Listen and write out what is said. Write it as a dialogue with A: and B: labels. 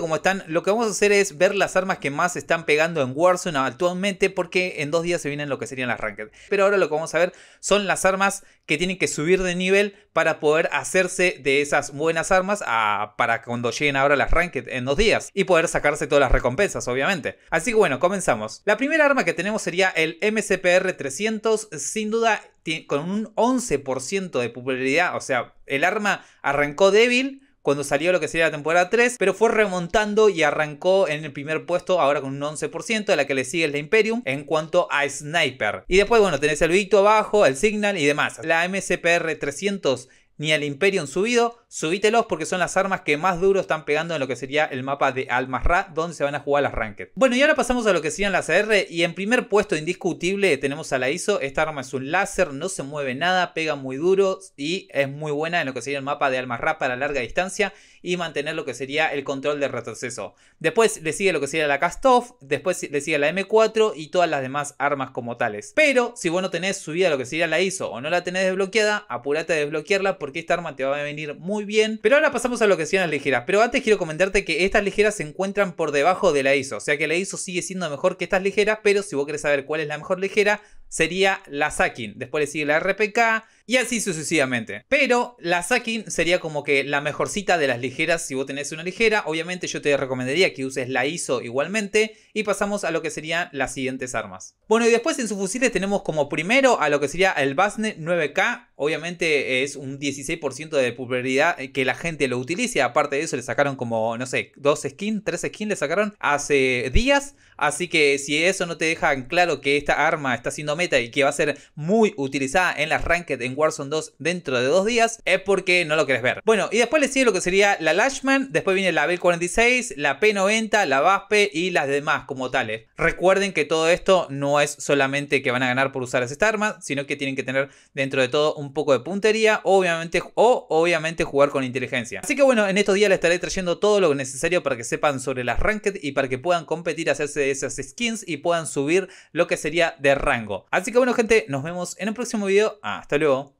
A: como están, lo que vamos a hacer es ver las armas que más están pegando en Warzone actualmente porque en dos días se vienen lo que serían las Ranked. Pero ahora lo que vamos a ver son las armas que tienen que subir de nivel para poder hacerse de esas buenas armas para cuando lleguen ahora las Ranked en dos días y poder sacarse todas las recompensas, obviamente. Así que bueno, comenzamos. La primera arma que tenemos sería el MCPR 300, sin duda con un 11% de popularidad, o sea, el arma arrancó débil, cuando salió lo que sería la temporada 3, pero fue remontando y arrancó en el primer puesto ahora con un 11%, a la que le sigue el de Imperium en cuanto a Sniper. Y después, bueno, tenés el Victo abajo, el Signal y demás. La MCPR 300 ni al Imperium subido, subítelos porque son las armas que más duro están pegando en lo que sería el mapa de Almazra, donde se van a jugar las Ranked. Bueno, y ahora pasamos a lo que serían las AR, y en primer puesto indiscutible tenemos a la ISO, esta arma es un láser, no se mueve nada, pega muy duro y es muy buena en lo que sería el mapa de Almazra para larga distancia y mantener lo que sería el control de retroceso. Después le sigue lo que sería la Cast-Off, después le sigue la M4 y todas las demás armas como tales. Pero si vos no tenés subida lo que sería la ISO o no la tenés desbloqueada, apurate a desbloquearla porque que esta arma te va a venir muy bien. Pero ahora pasamos a lo que serían las ligeras. Pero antes quiero comentarte que estas ligeras se encuentran por debajo de la ISO. O sea que la ISO sigue siendo mejor que estas ligeras. Pero si vos querés saber cuál es la mejor ligera, sería la Sakin. Después le sigue la RPK y así sucesivamente. Pero la Sakin sería como que la mejorcita de las ligeras si vos tenés una ligera. Obviamente yo te recomendaría que uses la ISO igualmente. Y pasamos a lo que serían las siguientes armas. Bueno y después en sus fusiles tenemos como primero a lo que sería el Basne 9K obviamente es un 16% de popularidad eh, que la gente lo utilice. Aparte de eso, le sacaron como, no sé, dos skins, tres skins le sacaron hace días. Así que si eso no te deja claro que esta arma está siendo meta y que va a ser muy utilizada en las Ranked en Warzone 2 dentro de dos días, es porque no lo querés ver. Bueno, y después le sigue lo que sería la Lashman, después viene la b 46, la P90, la VASPE y las demás como tales. Recuerden que todo esto no es solamente que van a ganar por usar esta arma, sino que tienen que tener dentro de todo un poco de puntería, obviamente, o obviamente jugar con inteligencia. Así que bueno, en estos días les estaré trayendo todo lo necesario para que sepan sobre las ranked y para que puedan competir, hacerse esas skins y puedan subir lo que sería de rango. Así que bueno gente, nos vemos en el próximo video. Hasta luego.